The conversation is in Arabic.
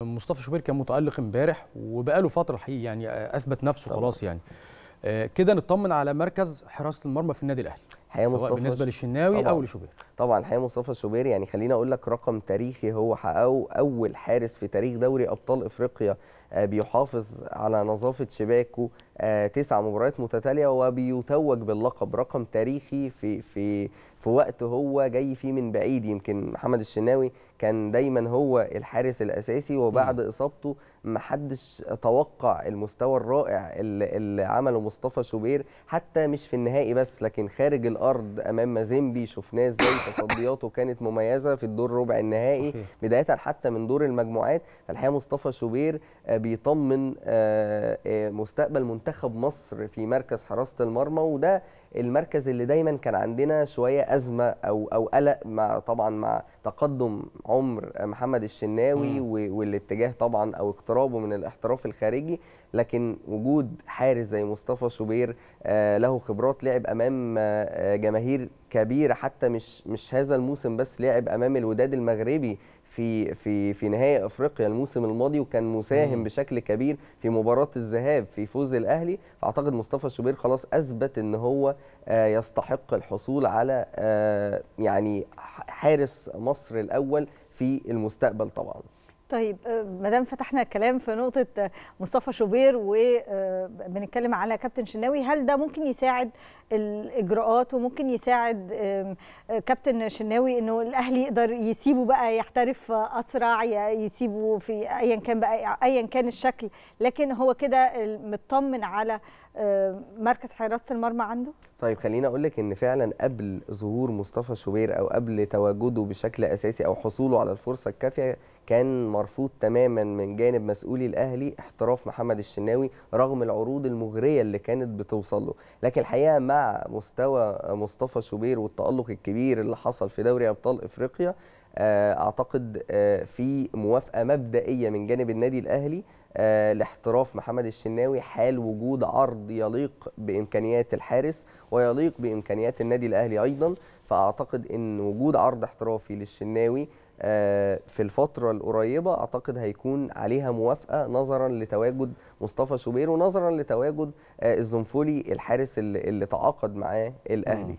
مصطفى شوبير كان متألق امبارح وبقاله فترة الحقيقة يعني أثبت نفسه طبعا. خلاص يعني آه، كده نطمن على مركز حراسة المرمى في النادي الأهلي سواء مصطفى بالنسبة للشناوي أو لشوبير طبعا حياة مصطفى شوبير يعني خليني أقول لك رقم تاريخي هو حققه أول حارس في تاريخ دوري أبطال إفريقيا آه، بيحافظ على نظافه شباكه آه، تسع مباريات متتاليه وبيتوج باللقب رقم تاريخي في في في وقت هو جاي فيه من بعيد يمكن محمد الشناوي كان دايما هو الحارس الاساسي وبعد اصابته محدش توقع المستوى الرائع اللي عمله مصطفى شوبير حتى مش في النهائي بس لكن خارج الارض امام مازيمبي شفناه ازاي تصدياته كانت مميزه في الدور ربع النهائي بدايه حتى من دور المجموعات فالحقيقه مصطفى شوبير آه، بيطمن آه، آه، مستقبل منتخب مصر في مركز حراسه المرمى وده المركز اللي دايما كان عندنا شويه ازمه او او قلق مع طبعا مع تقدم عمر محمد الشناوي والاتجاه طبعا او اقترابه من الاحتراف الخارجي لكن وجود حارس زي مصطفى شوبير آه، له خبرات لعب امام جماهير كبيره حتى مش مش هذا الموسم بس لعب امام الوداد المغربي في في في نهائي افريقيا الموسم الماضي وكان مساهم مم. بشكل كبير في مباراه الذهاب في فوز الاهلي فاعتقد مصطفى شوبير خلاص اثبت ان هو آه، يستحق الحصول على آه، يعني حارس مصر الاول في المستقبل طبعا طيب آه، ما دام فتحنا الكلام في نقطه آه، مصطفى شوبير وبنتكلم آه، على كابتن شناوي هل ده ممكن يساعد الاجراءات وممكن يساعد كابتن شناوي انه الاهلي يقدر يسيبه بقى يحترف اسرع يسيبه في ايا كان بقى ايا كان الشكل لكن هو كده مطمن على مركز حراسه المرمى عنده طيب خليني اقول لك ان فعلا قبل ظهور مصطفى شوبير او قبل تواجده بشكل اساسي او حصوله على الفرصه الكافيه كان مرفوض تماما من جانب مسؤولي الاهلي احتراف محمد الشناوي رغم العروض المغريه اللي كانت بتوصل له لكن الحقيقه مع مستوى مصطفى شوبير والتالق الكبير اللي حصل في دوري ابطال افريقيا آه، اعتقد آه، في موافقه مبدئيه من جانب النادي الاهلي آه، لاحتراف محمد الشناوي حال وجود عرض يليق بامكانيات الحارس ويليق بامكانيات النادي الاهلي ايضا فاعتقد ان وجود عرض احترافي للشناوي في الفترة القريبة أعتقد هيكون عليها موافقة نظرا لتواجد مصطفى شوبير ونظرا لتواجد الزنفولي الحارس اللي تعاقد معاه الأهلي